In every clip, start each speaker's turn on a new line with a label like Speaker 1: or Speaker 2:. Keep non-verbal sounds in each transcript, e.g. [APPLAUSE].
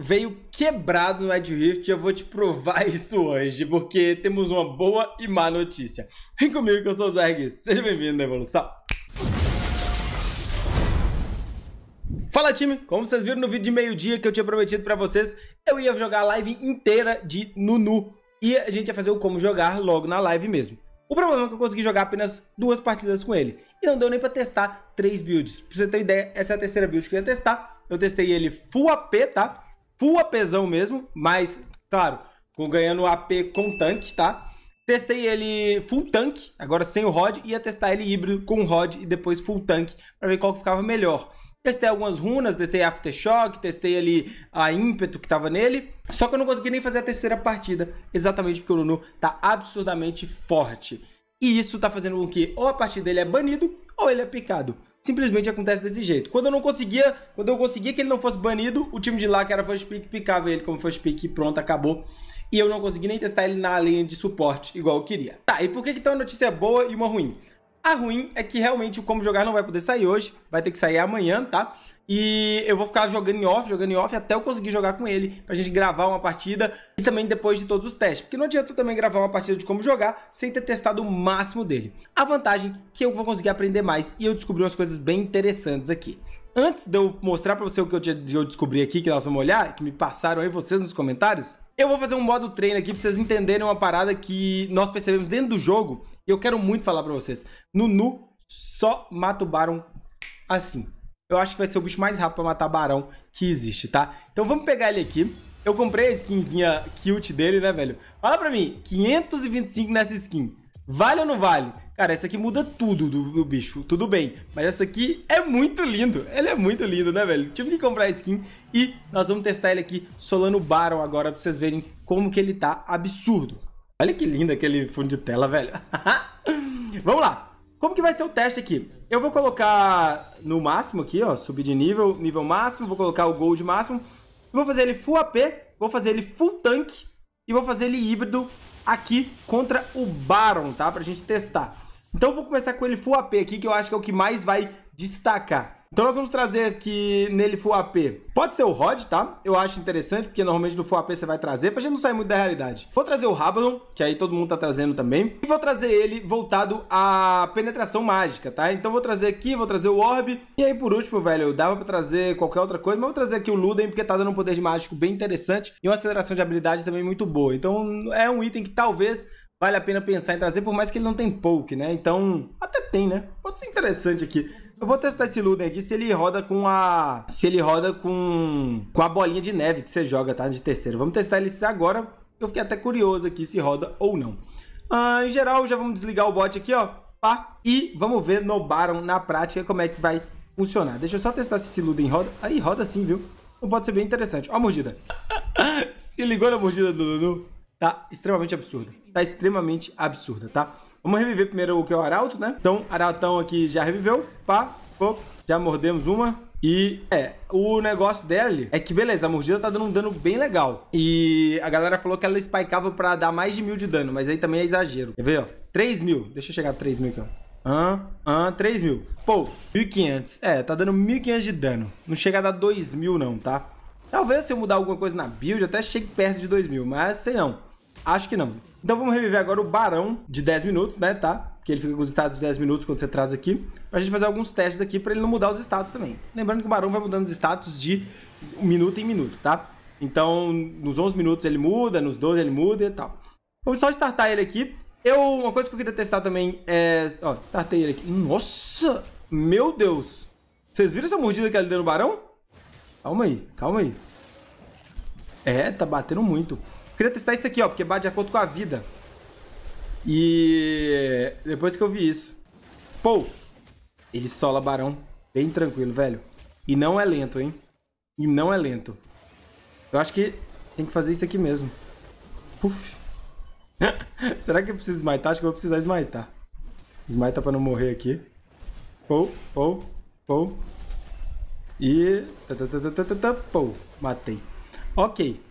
Speaker 1: veio quebrado no Edge Rift e eu vou te provar [LAUGHS] isso hoje, porque temos uma boa e má notícia. Vem comigo que eu sou o Zerg, seja bem-vindo à evolução. Fala time, como vocês viram no vídeo de meio-dia que eu tinha prometido pra vocês, eu ia jogar a live inteira de Nunu e a gente ia fazer o como jogar logo na live mesmo. O problema é que eu consegui jogar apenas duas partidas com ele. E não deu nem pra testar três builds. Pra você ter ideia, essa é a terceira build que eu ia testar. Eu testei ele full AP, tá? full apesão mesmo, mas, claro, ganhando AP com tanque, tá? Testei ele full tanque, agora sem o rod, ia testar ele híbrido com rod e depois full tanque para ver qual que ficava melhor. Testei algumas runas, testei Aftershock, testei ali a ímpeto que tava nele. Só que eu não consegui nem fazer a terceira partida, exatamente porque o Nunu tá absurdamente forte. E isso tá fazendo com que ou a partida dele é banido ou ele é picado simplesmente acontece desse jeito. Quando eu não conseguia, quando eu conseguia que ele não fosse banido, o time de lá, que era first pick, picava ele como first pick e pronto, acabou. E eu não consegui nem testar ele na linha de suporte, igual eu queria. Tá, e por que, que tem tá uma notícia boa e uma ruim? A ruim é que realmente o Como Jogar não vai poder sair hoje, vai ter que sair amanhã, tá? E eu vou ficar jogando em off, jogando em off, até eu conseguir jogar com ele, pra gente gravar uma partida e também depois de todos os testes. Porque não adianta eu também gravar uma partida de como jogar sem ter testado o máximo dele. A vantagem é que eu vou conseguir aprender mais e eu descobri umas coisas bem interessantes aqui. Antes de eu mostrar pra você o que eu descobri aqui, que nós vamos olhar, que me passaram aí vocês nos comentários, eu vou fazer um modo treino aqui pra vocês entenderem uma parada que nós percebemos dentro do jogo e eu quero muito falar pra vocês. No Nu, só mata o Baron assim. Eu acho que vai ser o bicho mais rápido pra matar Barão que existe, tá? Então vamos pegar ele aqui. Eu comprei a skinzinha cute dele, né, velho? Fala pra mim, 525 nessa skin. Vale ou não vale? Cara, essa aqui muda tudo do, do, bicho, tudo bem. Mas essa aqui é muito lindo. Ele é muito lindo, né, velho? Tive que comprar a skin e nós vamos testar ele aqui solando Baron agora pra vocês verem como que ele tá absurdo. Olha que lindo aquele fundo de tela, velho. [LAUGHS] vamos lá. Como que vai ser o teste aqui? Eu vou colocar no máximo aqui, ó, subir de nível, nível máximo, vou colocar o gold máximo. Vou fazer ele full AP, vou fazer ele full tanque e vou fazer ele híbrido aqui contra o Baron, tá? Pra gente testar. Então vou começar com ele full AP aqui, que eu acho que é o que mais vai destacar. Então nós vamos trazer aqui nele Full AP. Pode ser o Rod, tá? Eu acho interessante, porque normalmente no Full AP você vai trazer, pra gente não sair muito da realidade. Vou trazer o Rabadon, que aí todo mundo tá trazendo também. E vou trazer ele voltado à penetração mágica, tá? Então vou trazer aqui, vou trazer o Orb. E aí por último, velho, dava pra trazer qualquer outra coisa, mas vou trazer aqui o Luden, porque tá dando um poder de mágico bem interessante e uma aceleração de habilidade também muito boa. Então é um item que talvez vale a pena pensar em trazer, por mais que ele não tem poke, né? Então, até tem, né? Pode ser interessante aqui. Eu vou testar esse Luden aqui se ele roda com a. Se ele roda com. Com a bolinha de neve que você joga, tá? De terceiro. Vamos testar ele agora. Eu fiquei até curioso aqui se roda ou não. Ah, em geral, já vamos desligar o bot aqui, ó. Pá. E vamos ver no Baron na prática como é que vai funcionar. Deixa eu só testar se esse Luden roda. Aí roda sim, viu? Então pode ser é bem interessante. Ó a mordida. [LAUGHS] se ligou na mordida do Lulu? Tá extremamente absurda. Tá extremamente absurda, tá? Vamos reviver primeiro o que é o arauto, né? Então, arautão aqui já reviveu. Pá, pô, já mordemos uma. E é, o negócio dela é que, beleza, a mordida tá dando um dano bem legal. E a galera falou que ela spikeava pra dar mais de mil de dano, mas aí também é exagero. Quer ver, ó? 3 mil. Deixa eu chegar a 3 mil aqui, ó. Ah, ah, 3 mil. Pô, 1.500. É, tá dando 1.500 de dano. Não chega a dar 2 mil, não, tá? Talvez se eu mudar alguma coisa na build, até chegue perto de 2 mil, mas sei não. Acho que não. Então vamos reviver agora o Barão de 10 minutos, né, tá? que ele fica com os estados de 10 minutos quando você traz aqui, pra gente fazer alguns testes aqui para ele não mudar os status também. Lembrando que o Barão vai mudando os status de minuto em minuto, tá? Então, nos 11 minutos ele muda, nos 12 ele muda e tal. Vamos só startar ele aqui. Eu, uma coisa que eu queria testar também é... Ó, startei ele aqui. Nossa! Meu Deus! Vocês viram essa mordida que ele deu no Barão? Calma aí, calma aí. É, tá batendo muito queria testar isso aqui, ó, porque bate de acordo com a vida. E depois que eu vi isso. Pô, ele sola barão bem tranquilo, velho. E não é lento, hein? E não é lento. Eu acho que tem que fazer isso aqui mesmo. Puf. [LAUGHS] Será que eu preciso esmaitar? Acho que eu vou precisar esmaitar. Esmaita pra não morrer aqui. Pou, pou, pou. E... Pou. Matei. Ok.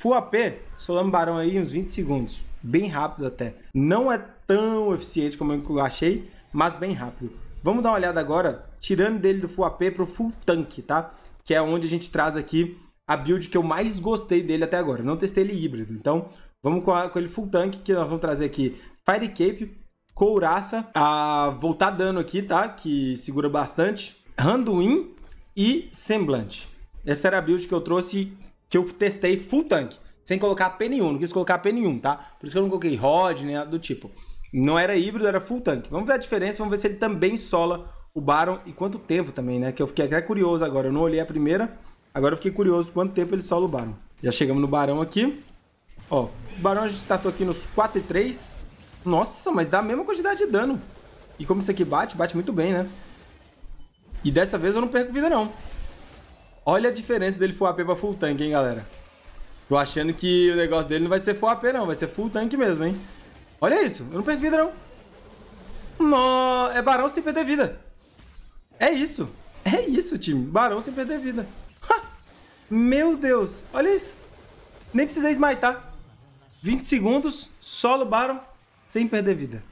Speaker 1: Full AP, seu barão aí uns 20 segundos. Bem rápido até. Não é tão eficiente como eu achei, mas bem rápido. Vamos dar uma olhada agora, tirando dele do Full AP pro Full Tank, tá? Que é onde a gente traz aqui a build que eu mais gostei dele até agora. Não testei ele híbrido, então vamos com, a, com ele Full Tank, que nós vamos trazer aqui Fire Cape, Couraça, a voltar dano aqui, tá? Que segura bastante. Randuin e Semblante. Essa era a build que eu trouxe que eu testei full tanque, sem colocar P nenhum, não quis colocar P nenhum, tá? Por isso que eu não coloquei rod, nem nada do tipo. Não era híbrido, era full tanque. Vamos ver a diferença, vamos ver se ele também sola o Baron e quanto tempo também, né? Que eu fiquei até curioso agora, eu não olhei a primeira, agora eu fiquei curioso quanto tempo ele sola o Baron. Já chegamos no Barão aqui. Ó, o Barão a gente startou aqui nos 4 e 3. Nossa, mas dá a mesma quantidade de dano. E como isso aqui bate, bate muito bem, né? E dessa vez eu não perco vida, não. Olha a diferença dele full AP pra full tank, hein, galera. Tô achando que o negócio dele não vai ser full AP, não. Vai ser full tank mesmo, hein. Olha isso. Eu não perdi vida, não. No... É barão sem perder vida. É isso. É isso, time. Barão sem perder vida. Ha! Meu Deus. Olha isso. Nem precisei esmaitar. 20 segundos, solo barão sem perder vida.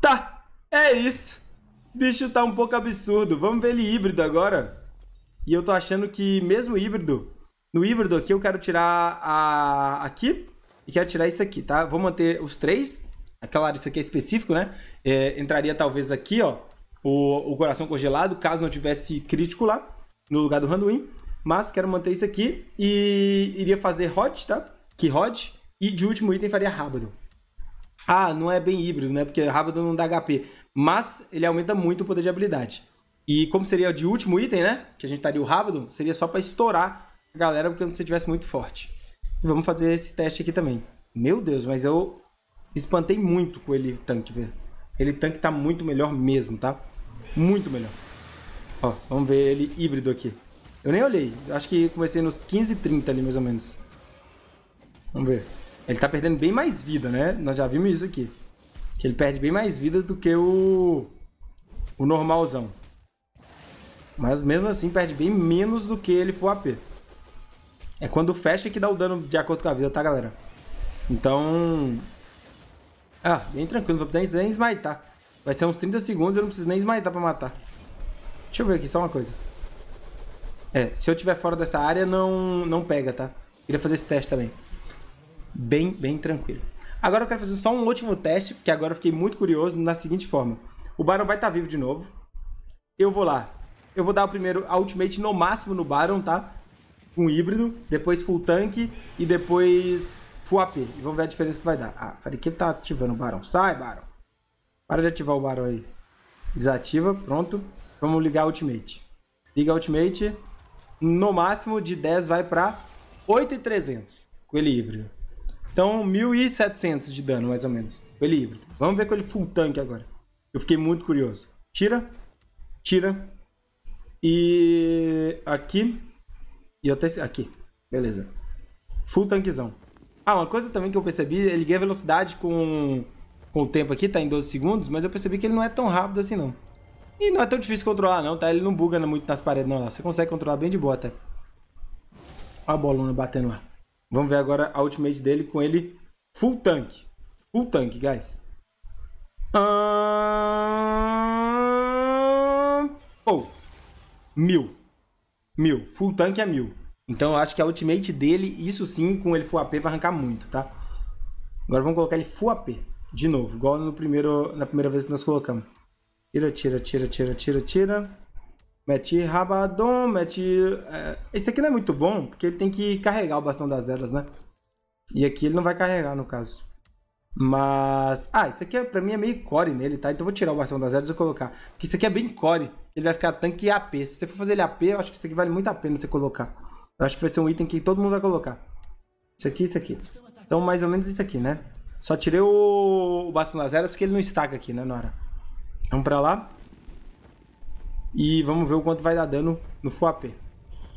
Speaker 1: tá. É isso. Bicho tá um pouco absurdo. Vamos ver ele híbrido agora. E eu tô achando que mesmo híbrido, no híbrido aqui eu quero tirar a aqui e quero tirar isso aqui, tá? Vou manter os três. Claro, isso aqui é específico, né? É, entraria talvez aqui, ó, o, o coração congelado, caso não tivesse crítico lá, no lugar do Randuin. Mas quero manter isso aqui e iria fazer Hot, tá? Que Hot. E de último item faria Rábado. Ah, não é bem híbrido, né? Porque Rábado não dá HP. Mas ele aumenta muito o poder de habilidade. E como seria de último item, né? Que a gente estaria tá o Rabadon, seria só para estourar a galera porque você estivesse muito forte. E vamos fazer esse teste aqui também. Meu Deus, mas eu me espantei muito com ele tanque, velho. Ele tanque tá muito melhor mesmo, tá? Muito melhor. Ó, vamos ver ele híbrido aqui. Eu nem olhei. Acho que comecei nos 15 30 ali, mais ou menos. Vamos ver. Ele tá perdendo bem mais vida, né? Nós já vimos isso aqui. Que ele perde bem mais vida do que o... O normalzão. Mas mesmo assim perde bem menos do que ele for AP. É quando fecha que dá o dano de acordo com a vida, tá, galera? Então... Ah, bem tranquilo, não vou precisar nem smitar. Vai ser uns 30 segundos, eu não preciso nem smitar pra matar. Deixa eu ver aqui, só uma coisa. É, se eu tiver fora dessa área, não, não pega, tá? Queria fazer esse teste também. Bem, bem tranquilo. Agora eu quero fazer só um último teste, porque agora eu fiquei muito curioso, na seguinte forma. O Baron vai estar tá vivo de novo. Eu vou lá, eu vou dar o primeiro a Ultimate no máximo no Baron, tá? Com híbrido, depois full tank e depois full AP. E vamos ver a diferença que vai dar. Ah, falei que ele tá ativando o Baron. Sai, Baron. Para de ativar o Baron aí. Desativa, pronto. Vamos ligar a Ultimate. Liga a Ultimate. No máximo de 10 vai pra 8,300 com ele híbrido. Então, 1.700 de dano, mais ou menos. Com ele híbrido. Vamos ver com ele full tank agora. Eu fiquei muito curioso. Tira. Tira. E aqui. E até. Aqui. Beleza. Full tanquezão. Ah, uma coisa também que eu percebi, ele ganha velocidade com, com o tempo aqui, tá em 12 segundos, mas eu percebi que ele não é tão rápido assim não. E não é tão difícil controlar não, tá? Ele não buga muito nas paredes não lá. Você consegue controlar bem de boa até. Olha a bolona batendo lá. Vamos ver agora a ultimate dele com ele full tank. Full tank, guys. Um... Oh, mil. Mil. Full tank é mil. Então eu acho que a ultimate dele, isso sim, com ele full AP, vai arrancar muito, tá? Agora vamos colocar ele full AP. De novo, igual no primeiro, na primeira vez que nós colocamos. Tira, tira, tira, tira, tira, tira. Mete Rabadon, mete... É... Esse aqui não é muito bom, porque ele tem que carregar o Bastão das Eras, né? E aqui ele não vai carregar, no caso. Mas. Ah, isso aqui é, pra mim é meio core nele, tá? Então eu vou tirar o bastão das eras e colocar. Porque isso aqui é bem core. Ele vai ficar tanque e AP. Se você for fazer ele AP, eu acho que isso aqui vale muito a pena você colocar. Eu acho que vai ser um item que todo mundo vai colocar. Isso aqui isso aqui. Então, mais ou menos isso aqui, né? Só tirei o, o Bastão das Eras porque ele não estaca aqui, né, Nora? Vamos pra lá. E vamos ver o quanto vai dar dano no full AP.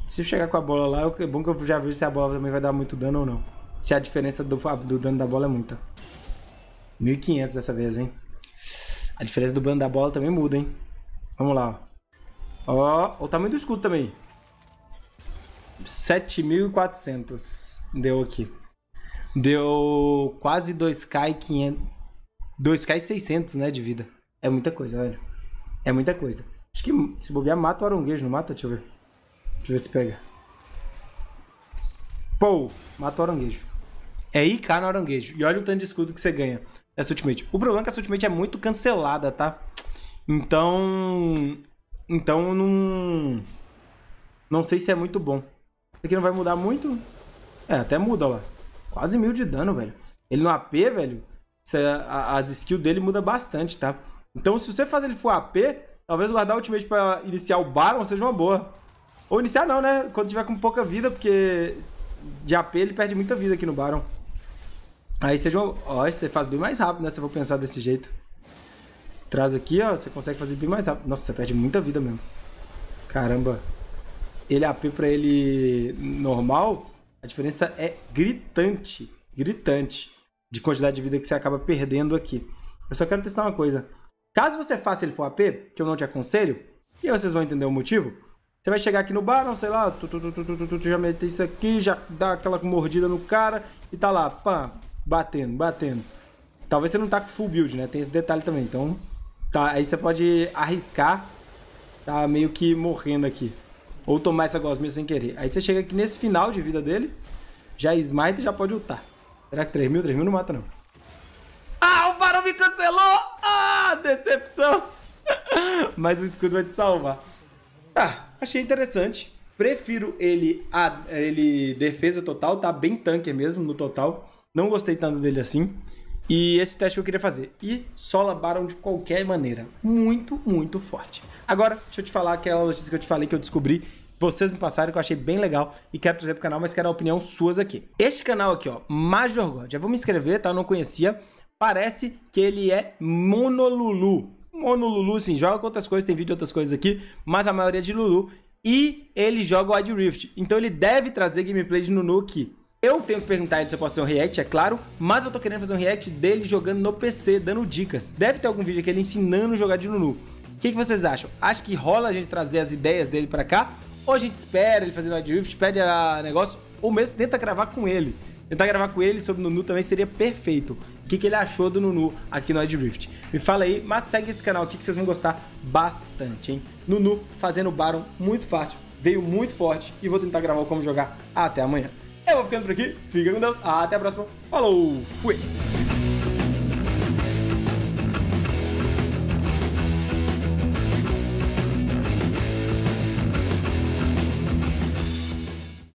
Speaker 1: Se eu chegar com a bola lá, é bom que eu já vi se a bola também vai dar muito dano ou não. Se a diferença do, do dano da bola é muita. 1500 dessa vez, hein? A diferença do bando da bola também muda, hein? Vamos lá, ó. Ó, o tamanho do escudo também. 7.400 deu aqui. Deu quase 2k e 500... 2k e 600, né, de vida. É muita coisa, velho. É muita coisa. Acho que se bobear mata o aranguejo, não mata? Deixa eu ver. Deixa eu ver se pega. Pou! Mata o aranguejo. É IK no aranguejo. E olha o tanto de escudo que você ganha essa Ultimate. O problema é que essa Ultimate é muito cancelada, tá? Então. Então não. Não sei se é muito bom. Isso aqui não vai mudar muito. É, até muda, ó. Quase mil de dano, velho. Ele no AP, velho, é, as skills dele muda bastante, tá? Então, se você fazer ele for AP, talvez guardar o ultimate pra iniciar o Baron seja uma boa. Ou iniciar não, né? Quando tiver com pouca vida, porque de AP ele perde muita vida aqui no Baron. Aí você, ó, você faz bem mais rápido, né? Se eu vou pensar desse jeito. Você traz aqui, ó, você consegue fazer bem mais rápido. Nossa, você perde muita vida mesmo. Caramba. Ele AP pra ele normal, a diferença é gritante. Gritante. De quantidade de vida que você acaba perdendo aqui. Eu só quero testar uma coisa. Caso você faça ele for AP, que eu não te aconselho, e aí vocês vão entender o motivo, você vai chegar aqui no bar, não sei lá, tu, tu, tu, tu, tu, tu, tu já meter isso aqui, já dá aquela mordida no cara e tá lá, pam, batendo, batendo. Talvez você não tá com full build, né? Tem esse detalhe também. Então, tá, aí você pode arriscar, tá meio que morrendo aqui. Ou tomar essa gosminha sem querer. Aí você chega aqui nesse final de vida dele, já smite e já pode ultar. Será que 3 mil? 3 mil não mata, não. Ah, o barão me cancelou! Ah, decepção! [LAUGHS] Mas o escudo vai te salvar. Tá, achei interessante. Prefiro ele, a, ele defesa total, tá bem tanque mesmo no total. Não gostei tanto dele assim. E esse teste que eu queria fazer. E Sola Baron de qualquer maneira. Muito, muito forte. Agora, deixa eu te falar aquela notícia que eu te falei que eu descobri. Vocês me passaram que eu achei bem legal e quero trazer pro canal, mas quero a opinião suas aqui. Este canal aqui, ó, Major God. Já vou me inscrever, tá? Eu não conhecia. Parece que ele é monolulu. Monolulu, sim, joga com outras coisas, tem vídeo de outras coisas aqui, mas a maioria é de Lulu. E ele joga o Wide Rift. Então ele deve trazer gameplay de Nunu aqui. Eu tenho que perguntar ele se eu posso fazer um react, é claro, mas eu tô querendo fazer um react dele jogando no PC, dando dicas. Deve ter algum vídeo aqui ele ensinando a jogar de Nunu. O que, que, vocês acham? Acho que rola a gente trazer as ideias dele pra cá? Ou a gente espera ele fazer a drift, pede a negócio, ou mesmo tenta gravar com ele. Tentar gravar com ele sobre Nunu também seria perfeito. O que, que ele achou do Nunu aqui no Adrift? Me fala aí, mas segue esse canal aqui que vocês vão gostar bastante, hein? Nunu fazendo Baron muito fácil, veio muito forte e vou tentar gravar como jogar até amanhã. Eu vou ficando por aqui. Fica com Deus. Até a próxima. Falou. Fui.